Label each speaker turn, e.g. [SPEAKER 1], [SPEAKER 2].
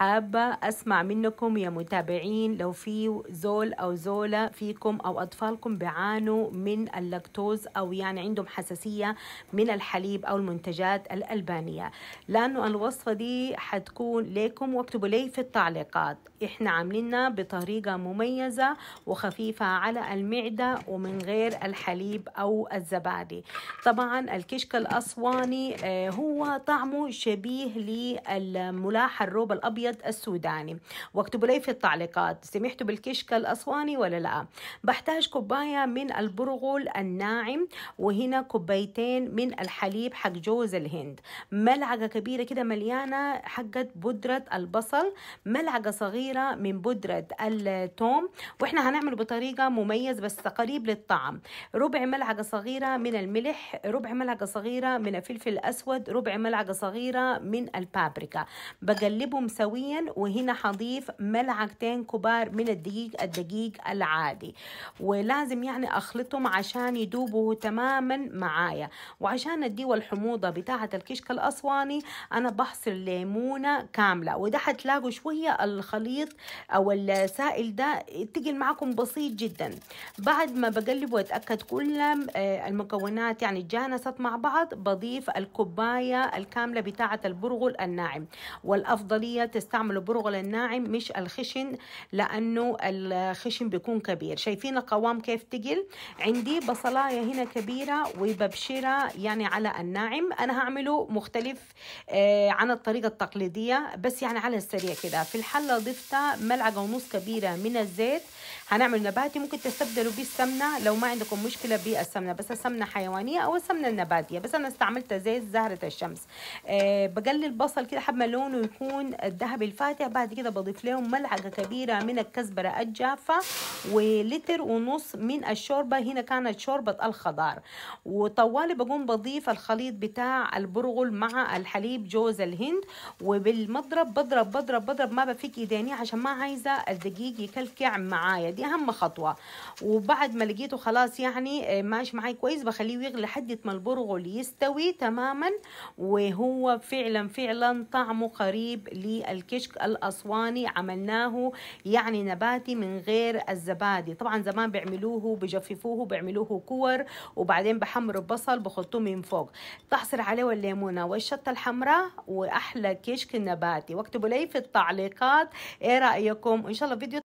[SPEAKER 1] حابة أسمع منكم يا متابعين لو في زول أو زولة فيكم أو أطفالكم بيعانوا من اللاكتوز أو يعني عندهم حساسية من الحليب أو المنتجات الألبانية لأنه الوصفة دي حتكون ليكم واكتبوا لي في التعليقات إحنا عاملينها بطريقة مميزة وخفيفة على المعدة ومن غير الحليب أو الزبادي طبعا الكشك الأسواني آه، هو طعمه شبيه للملاح الروب الأبيض الأبيض السوداني واكتبوا لي في التعليقات سمحتوا بالكشك الأسواني ولا لا بحتاج كوباية من البرغل الناعم وهنا كوبايتين من الحليب حق جوز الهند ملعقة كبيرة كده مليانة حقت بودرة البصل ملعقة صغيرة من بودرة الثوم واحنا هنعمل بطريقة مميز بس قريب للطعم ربع ملعقة صغيرة من الملح ربع ملعقة صغيرة من الفلفل الأسود ربع ملعقة صغيرة من البابريكا بقلبهم سوي سويا وهنا حضيف ملعقتين كبار من الدقيق الدقيق العادي ولازم يعني اخلطهم عشان يدوبوا تماما معايا وعشان اديه الحموضه بتاعه الكشك الاسواني انا بحصل ليمونه كامله وده حتلاقوا شويه الخليط او السائل ده تقل معكم بسيط جدا بعد ما بقلب واتاكد كل آه، المكونات يعني تجانست مع بعض بضيف الكوبايه الكامله بتاعه البرغل الناعم والافضليه تستعملوا برغل الناعم مش الخشن لانه الخشن بيكون كبير شايفين القوام كيف تقل عندي بصلايه هنا كبيره وببشرها يعني على الناعم انا هعمله مختلف آه، عن الطريقه التقليديه بس يعني على السريع كده في الحله ضفت ملعقه ونص كبيره من الزيت هنعمل نباتي ممكن تستبدلوا بالسمنه السمنه لو ما عندكم مشكله بالسمنه بس السمنه حيوانيه او السمنه النباتيه بس انا استعملت زيت زهره الشمس أه بقلل البصل كده حب ما لونه يكون ده اياها بالفاتح بعد كده بضيف لهم ملعقه كبيره من الكزبره الجافه ولتر ونص من الشوربه هنا كانت شوربه الخضار وطوالي بقوم بضيف الخليط بتاع البرغل مع الحليب جوز الهند وبالمضرب بضرب بضرب بضرب ما بفك ايديني عشان ما عايزه الدقيق يكلكع معايا دي اهم خطوه وبعد ما لقيته خلاص يعني آه، ماشي معي كويس بخليه يغلي لحد ما البرغل يستوي تماما وهو فعلا فعلا طعمه قريب لل الكشك الأسواني عملناه يعني نباتي من غير الزبادي طبعا زمان بيعملوه بجففوه بيعملوه كور وبعدين بحمروا البصل بخلطوه من فوق تحصل عليه الليمونة والشطة الحمراء وأحلى كشك نباتي واكتبوا لي في التعليقات إيه رأيكم إن شاء الله فيديو